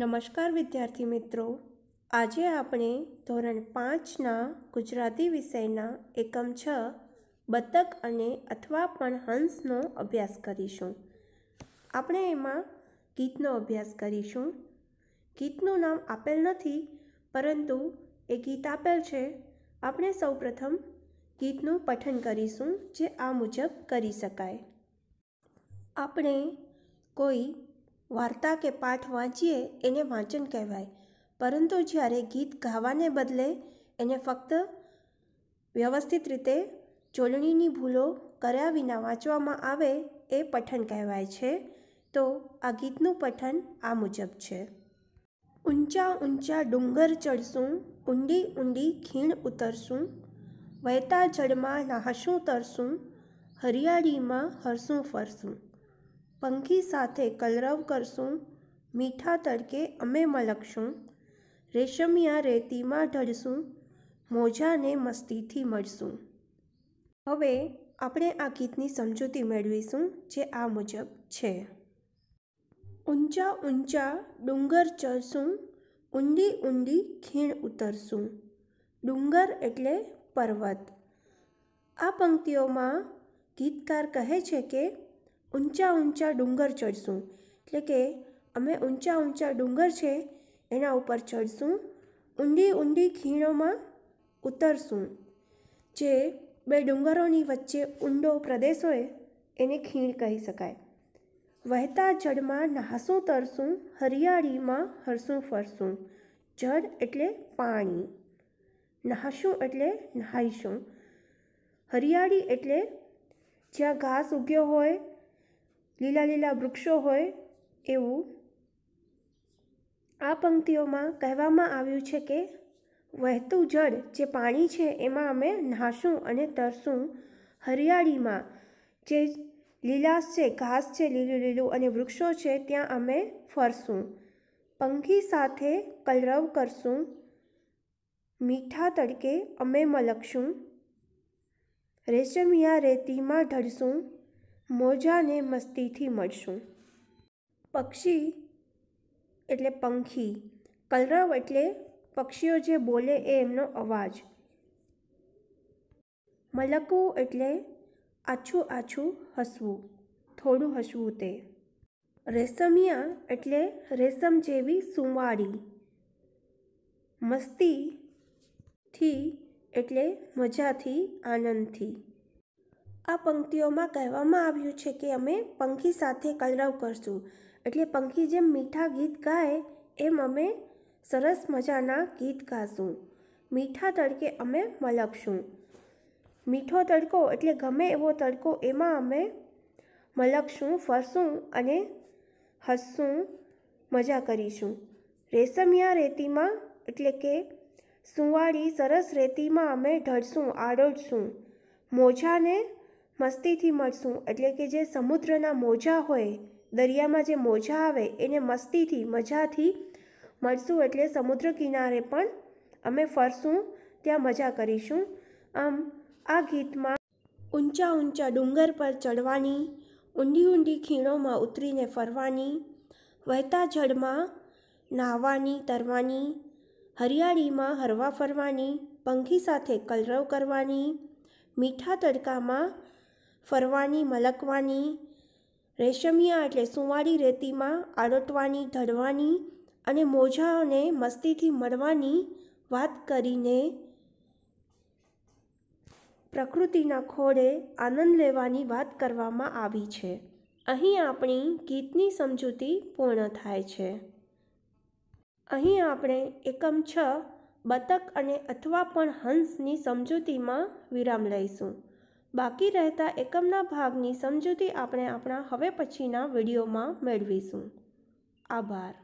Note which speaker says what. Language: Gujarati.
Speaker 1: નમસ્કાર વિદ્યાર્થી મિત્રો આજે આપણે ધોરણ પાંચના ગુજરાતી વિષયના એકમ છ બતક અને અથવા પણ હંસનો અભ્યાસ કરીશું આપણે એમાં ગીતનો અભ્યાસ કરીશું ગીતનું નામ આપેલ નથી પરંતુ એ ગીત આપેલ છે આપણે સૌપ્રથમ ગીતનું પઠન કરીશું જે આ મુજબ કરી શકાય આપણે કોઈ વાર્તા કે પાઠ વાંચીએ એને વાંચન કહેવાય પરંતુ જ્યારે ગીત ગાવાને બદલે એને ફક્ત વ્યવસ્થિત રીતે જોડણીની ભૂલો કર્યા વિના વાંચવામાં આવે એ પઠન કહેવાય છે તો આ ગીતનું પઠન આ મુજબ છે ઊંચા ઊંચા ડુંગર ચડશું ઊંડી ઊંડી ખીણ ઉતરશું વહેતા જળમાં નાહશું તરશું હરિયાળીમાં હરશું ફરશું પંખી સાથે કલરવ કરશું મીઠા તડકે અમે મલકશું રેશમિયા રેતીમાં ઢળશું મોજાને મસ્તીથી મળશું હવે આપણે આ ગીતની સમજૂતી મેળવીશું જે આ મુજબ છે ઊંચા ઊંચા ડુંગર ચડશું ઊંડી ઊંડી ખીણ ઉતરશું ડુંગર એટલે પર્વત આ પંક્તિઓમાં ગીતકાર કહે છે કે ઊંચા ઊંચા ડુંગર ચડશું એટલે કે અમે ઊંચા ઊંચા ડુંગર છે એના ઉપર ચડશું ઊંડી ઊંડી ખીણોમાં ઉતરશું જે બે ડુંગરોની વચ્ચે ઊંડો પ્રદેશ હોય એને ખીણ કહી શકાય વહેતા જળમાં નહાશું તરશું હરિયાળીમાં હરસું ફરશું જળ એટલે પાણી નહાશું એટલે નહાઈશું હરિયાળી એટલે જ્યાં ઘાસ ઉગ્યો હોય લીલા લીલા વૃક્ષો હોય એવું આ પંક્તિઓમાં કહેવામાં આવ્યું છે કે વહેતું જળ જે પાણી છે એમાં અમે નહાશું અને તરશું હરિયાળીમાં જે લીલાશ છે ઘાસ છે લીલું લીલું અને વૃક્ષો છે ત્યાં અમે ફરશું પંખી સાથે કલરવ કરશું મીઠા તડકે અમે મલકશું રેશમિયા રેતીમાં ઢળશું મોજાને મસ્તીથી મળશું પક્ષી એટલે પંખી કલરવ એટલે પક્ષીઓ જે બોલે એ એમનો અવાજ મલકવું એટલે આછું આછું હસવું થોડું હસવું તે રેશમિયા એટલે રેશમ જેવી સુંવાળી મસ્તીથી એટલે મજાથી આનંદથી આ પંક્તિઓમાં કહેવામાં આવ્યું છે કે અમે પંખી સાથે કલરવ કરશું એટલે પંખી જેમ મીઠા ગીત ગાય એમ અમે સરસ મજાના ગીત ગાશું મીઠા તડકે અમે મલકશું મીઠો તડકો એટલે ગમે એવો તડકો એમાં અમે મલકશું ફરશું અને હસશું મજા કરીશું રેશમિયા રેતીમાં એટલે કે સુંવાળી સરસ રેતીમાં અમે ઢળશું આડોડશું મોજાને મસ્તીથી મળશું એટલે કે જે સમુદ્રના મોજા હોય દરિયામાં જે મોજા આવે એને મસ્તીથી મજાથી મળશું એટલે સમુદ્ર કિનારે પણ અમે ફરશું ત્યાં મજા કરીશું આમ આ ગીતમાં ઊંચા ઊંચા ડુંગર પર ચડવાની ઊંડી ઊંડી ખીણોમાં ઉતરીને ફરવાની વહેતા જળમાં નાહવાની તરવાની હરિયાળીમાં હરવા ફરવાની પંખી સાથે કલરવ કરવાની મીઠા તડકામાં ફરવાની મલકવાની રેશમિયા એટલે સુંવાળી રેતીમાં આડોટવાની ઢળવાની અને મોજાઓને મસ્તીથી મળવાની વાત કરીને પ્રકૃતિના ખોળે આનંદ લેવાની વાત કરવામાં આવી છે અહીં આપણી ગીતની સમજૂતી પૂર્ણ થાય છે અહીં આપણે એકમ છ બતક અને અથવા પણ હંસની સમજૂતીમાં વિરામ લઈશું બાકી રહેતા એકમના ભાગની સમજૂતી આપણે આપણા હવે પછીના વિડીયોમાં મેળવીશું આભાર